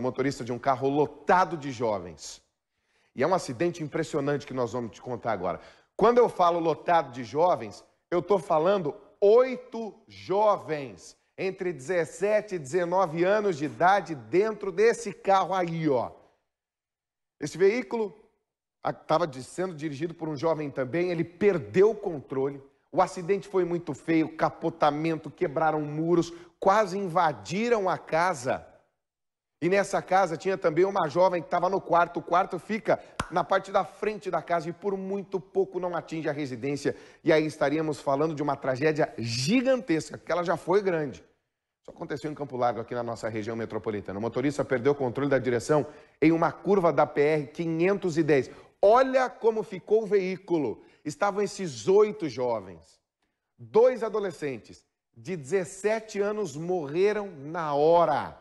o motorista de um carro lotado de jovens. E é um acidente impressionante que nós vamos te contar agora. Quando eu falo lotado de jovens, eu estou falando oito jovens entre 17 e 19 anos de idade dentro desse carro aí, ó. Esse veículo estava sendo dirigido por um jovem também, ele perdeu o controle. O acidente foi muito feio, capotamento, quebraram muros, quase invadiram a casa. E nessa casa tinha também uma jovem que estava no quarto. O quarto fica na parte da frente da casa e por muito pouco não atinge a residência. E aí estaríamos falando de uma tragédia gigantesca, que ela já foi grande. Isso aconteceu em Campo Largo, aqui na nossa região metropolitana. O motorista perdeu o controle da direção em uma curva da PR 510. Olha como ficou o veículo. Estavam esses oito jovens. Dois adolescentes de 17 anos morreram na hora.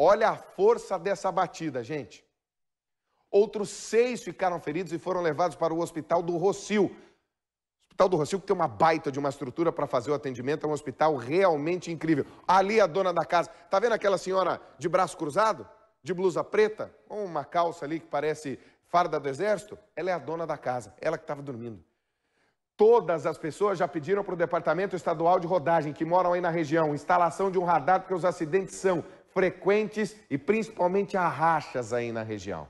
Olha a força dessa batida, gente. Outros seis ficaram feridos e foram levados para o hospital do Rocio. hospital do Rocio, que tem uma baita de uma estrutura para fazer o atendimento, é um hospital realmente incrível. Ali a dona da casa. Tá vendo aquela senhora de braço cruzado? De blusa preta? Com uma calça ali que parece farda do exército? Ela é a dona da casa, ela que estava dormindo. Todas as pessoas já pediram para o Departamento Estadual de Rodagem, que moram aí na região, instalação de um radar, porque os acidentes são frequentes e principalmente arrachas rachas aí na região.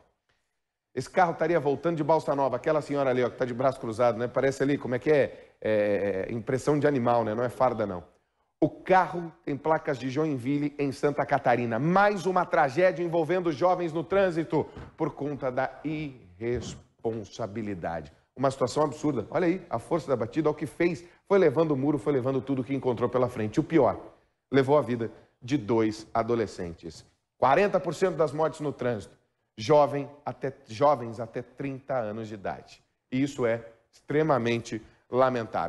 Esse carro estaria voltando de Balsa Nova, aquela senhora ali ó, que está de braço cruzado, né? Parece ali, como é que é? é? é? Impressão de animal, né? Não é farda, não. O carro tem placas de Joinville em Santa Catarina. Mais uma tragédia envolvendo jovens no trânsito por conta da irresponsabilidade. Uma situação absurda. Olha aí, a força da batida, o que fez. Foi levando o muro, foi levando tudo que encontrou pela frente. O pior, levou a vida de dois adolescentes. 40% das mortes no trânsito, jovem até, jovens até 30 anos de idade. E isso é extremamente lamentável.